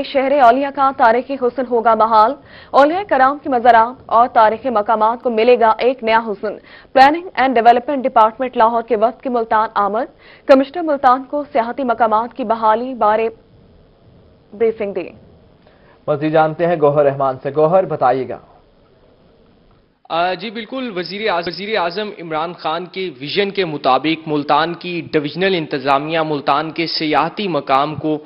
शहर औलिया का तारीखी हुसन होगा बहाल औलिया कराम की मजारात और तारीखी मकाम को मिलेगा एक नया हुसन planning and development department Lahore के वक्त के मुल्तान आमद कमिश्नर मुल्तान को सियाती मकाम की बहाली बारे ब्रीफिंग दी मजी जानते हैं गोहर रहमान से गोहर बताइएगा जी बिल्कुल वजीर वजीर अजम इमरान खान के विजन के मुताबिक मुल्तान की डिवीजनल इंतजामिया मुल्तान के सियाती मकाम को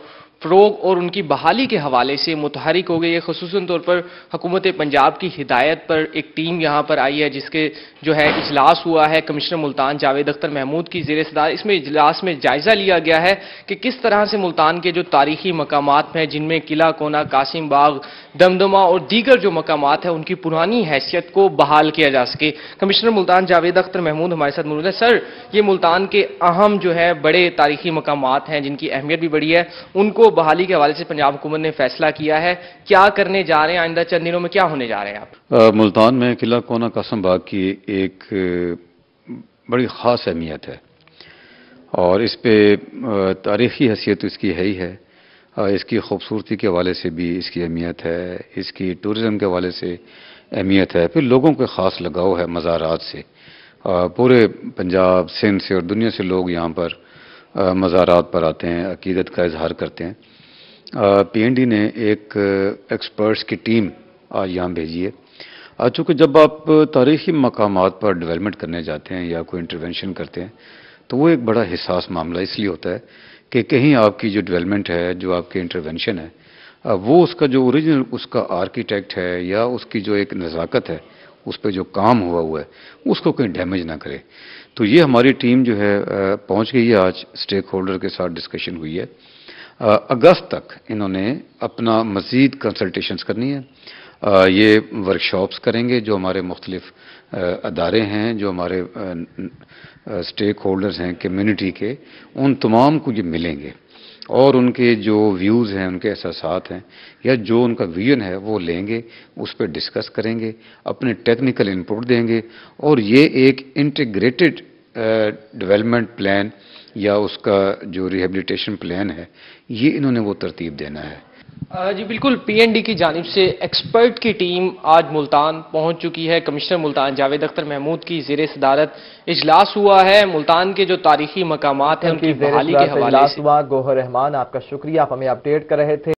फ़रोग और उनकी बहाली के हवाले से मुतहरक हो गई है खसूस तौर पर हुकूमत पंजाब की हिदायत पर एक टीम यहाँ पर आई है जिसके जो है इजलास हुआ है कमिश्नर मुल्तान जावेद अख्तर महमूद की जेर सदार इसमें इजलास में जायज़ा लिया गया है कि किस तरह से मुल्तान के जो तारीखी मकाम हैं जिनमें किला कोना कासिम बाग दमदमा और दीगर जो मकाम हैं उनकी पुरानी हैसियत को बहाल किया जा सके कमिश्नर मुल्तान जावेद अख्तर महमूद हमारे साथ मौजूद है सर ये मुल्तान के अहम जो है बड़े तारीखी मकाम हैं जिनकी अहमियत भी बड़ी है उनको को बहाली के हवाले से पंजाब हुकूमत ने फैसला किया है क्या करने जा रहे हैं आइंदा चंद दिनों में क्या होने जा रहे हैं आप मुल्तान में किला कोना कसम बाग की एक बड़ी ख़ास अहमियत है और इस पर तारीखी हैसियत तो इसकी है ही है इसकी खूबसूरती के हवाले से भी इसकी अहमियत है इसकी टूरिज्म के हवाले से अहमियत है फिर लोगों के ख़ास लगाव है मज़ारात से पूरे पंजाब सिंध से और दुनिया से लोग यहाँ पर मज़ारात पर आते हैं अकीदत का इजहार करते हैं पी एन डी ने एक एक्सपर्ट्स की टीम आज यहाँ भेजी है चूँकि जब आप तारीखी मकाम पर डेवलपमेंट करने जाते हैं या कोई इंटरवेंशन करते हैं तो वो एक बड़ा हिसास मामला इसलिए होता है कि कहीं आपकी जो डेवलपमेंट है जो आपके इंटरवेंशन है वो उसका जो ओरिजिनल उसका आर्किटेक्ट है या उसकी जो एक नज़ाकत है उस पर जो काम हुआ हुआ है उसको कहीं डैमेज ना करे तो ये हमारी टीम जो है पहुंच गई है आज स्टेक होल्डर के साथ डिस्कशन हुई है अगस्त तक इन्होंने अपना मज़ीद कंसल्टेशंस करनी है ये वर्कशॉप्स करेंगे जो हमारे मुख्तलिफ अदारे हैं जो हमारे स्टेक होल्डर्स हैं कम्यूनिटी के उन तमाम को ये मिलेंगे और उनके जो व्यूज़ हैं उनके एहसास हैं या जो उनका विजन है वो लेंगे उस पर डिस्कस करेंगे अपने टेक्निकल इनपुट देंगे और ये एक इंटीग्रेटेड डेवलपमेंट प्लान या उसका जो रिहेबिलिटेशन प्लान है ये इन्होंने वो तरतीब देना है जी बिल्कुल पीएनडी की जानब से एक्सपर्ट की टीम आज मुल्तान पहुंच चुकी है कमिश्नर मुल्तान जावेद अख्तर महमूद की जेर सदारत इजलास हुआ है मुल्तान के जो तारीखी मकाम हैं उनकी बहाली के हवाले से गोहर रहमान आपका शुक्रिया आप हमें अपडेट कर रहे थे